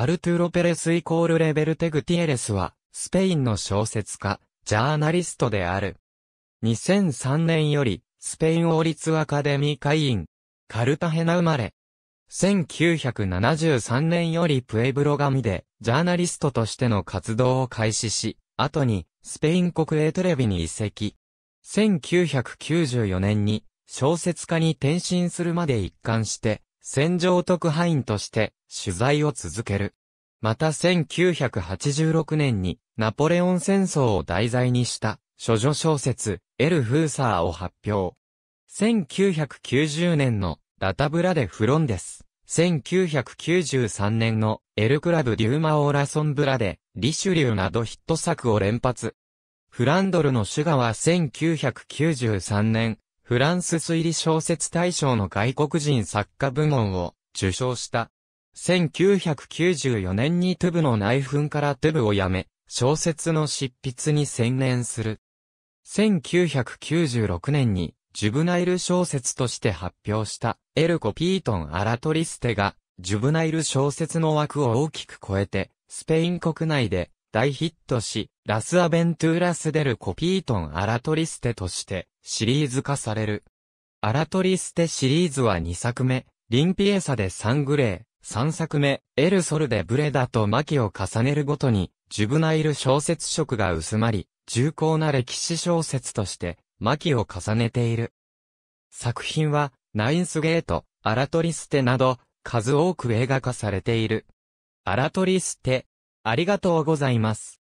アルトゥーロ・ペレスイコールレベルテ・グティエレスは、スペインの小説家、ジャーナリストである。2003年より、スペイン王立アカデミー会員、カルタヘナ生まれ。1973年よりプエブロ紙で、ジャーナリストとしての活動を開始し、後に、スペイン国営テレビに移籍。1994年に、小説家に転身するまで一貫して、戦場特派員として取材を続ける。また1986年にナポレオン戦争を題材にした諸女小説エル・フーサーを発表。1990年のラタブラでフロンです。1993年のエルクラブ・デューマ・オーラソン・ブラでリシュリューなどヒット作を連発。フランドルのシュガは1993年、フランス推理小説大賞の外国人作家部門を受賞した。1994年にトゥブの内紛からトゥブを辞め、小説の執筆に専念する。1996年に、ジュブナイル小説として発表した、エルコ・ピートン・アラトリステが、ジュブナイル小説の枠を大きく超えて、スペイン国内で大ヒットし、ラスアベントゥーラスデルコピートンアラトリステとしてシリーズ化される。アラトリステシリーズは2作目、リンピエサでサングレー、3作目、エルソルでブレダとマキを重ねるごとに、ジュブナイル小説色が薄まり、重厚な歴史小説として、マキを重ねている。作品は、ナインスゲート、アラトリステなど、数多く映画化されている。アラトリステ、ありがとうございます。